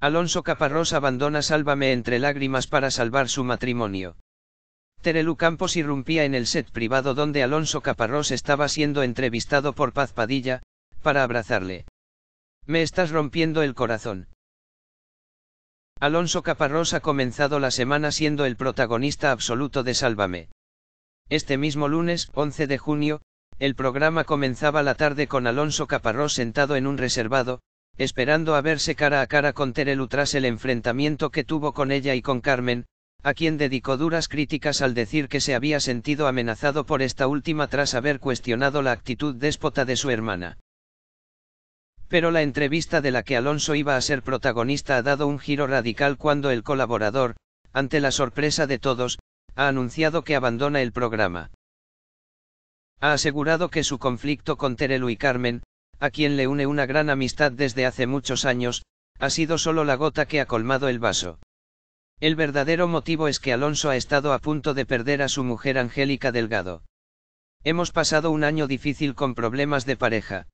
Alonso Caparrós abandona Sálvame entre lágrimas para salvar su matrimonio. Terelu Campos irrumpía en el set privado donde Alonso Caparrós estaba siendo entrevistado por Paz Padilla, para abrazarle. Me estás rompiendo el corazón. Alonso Caparrós ha comenzado la semana siendo el protagonista absoluto de Sálvame. Este mismo lunes, 11 de junio, el programa comenzaba la tarde con Alonso Caparrós sentado en un reservado, esperando a verse cara a cara con Terelu tras el enfrentamiento que tuvo con ella y con Carmen, a quien dedicó duras críticas al decir que se había sentido amenazado por esta última tras haber cuestionado la actitud déspota de su hermana. Pero la entrevista de la que Alonso iba a ser protagonista ha dado un giro radical cuando el colaborador, ante la sorpresa de todos, ha anunciado que abandona el programa. Ha asegurado que su conflicto con Terelu y Carmen, a quien le une una gran amistad desde hace muchos años, ha sido solo la gota que ha colmado el vaso. El verdadero motivo es que Alonso ha estado a punto de perder a su mujer Angélica Delgado. Hemos pasado un año difícil con problemas de pareja.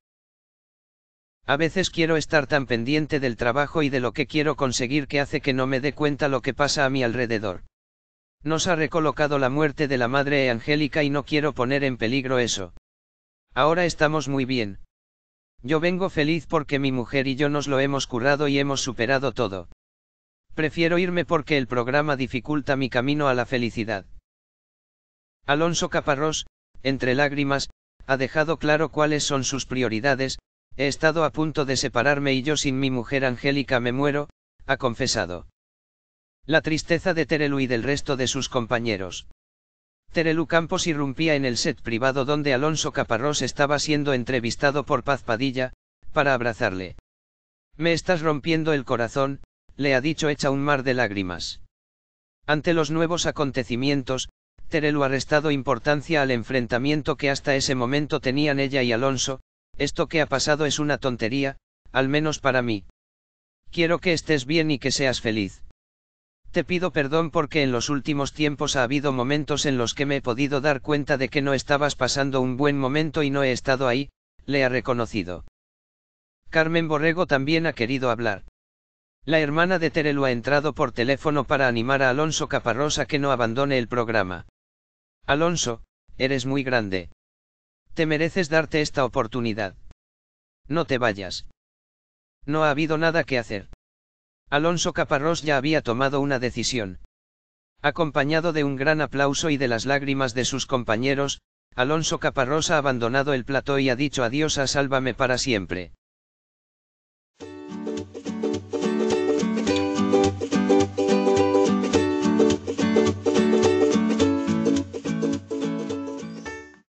A veces quiero estar tan pendiente del trabajo y de lo que quiero conseguir que hace que no me dé cuenta lo que pasa a mi alrededor. Nos ha recolocado la muerte de la madre Angélica y no quiero poner en peligro eso. Ahora estamos muy bien, yo vengo feliz porque mi mujer y yo nos lo hemos currado y hemos superado todo. Prefiero irme porque el programa dificulta mi camino a la felicidad. Alonso Caparrós, entre lágrimas, ha dejado claro cuáles son sus prioridades, he estado a punto de separarme y yo sin mi mujer Angélica me muero, ha confesado. La tristeza de Terelu y del resto de sus compañeros. Terelu Campos irrumpía en el set privado donde Alonso Caparrós estaba siendo entrevistado por Paz Padilla, para abrazarle. Me estás rompiendo el corazón, le ha dicho hecha un mar de lágrimas. Ante los nuevos acontecimientos, Terelu ha restado importancia al enfrentamiento que hasta ese momento tenían ella y Alonso, esto que ha pasado es una tontería, al menos para mí. Quiero que estés bien y que seas feliz. Te pido perdón porque en los últimos tiempos ha habido momentos en los que me he podido dar cuenta de que no estabas pasando un buen momento y no he estado ahí, le ha reconocido. Carmen Borrego también ha querido hablar. La hermana de Terelu ha entrado por teléfono para animar a Alonso Caparrós a que no abandone el programa. Alonso, eres muy grande. Te mereces darte esta oportunidad. No te vayas. No ha habido nada que hacer. Alonso Caparrós ya había tomado una decisión. Acompañado de un gran aplauso y de las lágrimas de sus compañeros, Alonso Caparrós ha abandonado el plató y ha dicho adiós a Sálvame para siempre.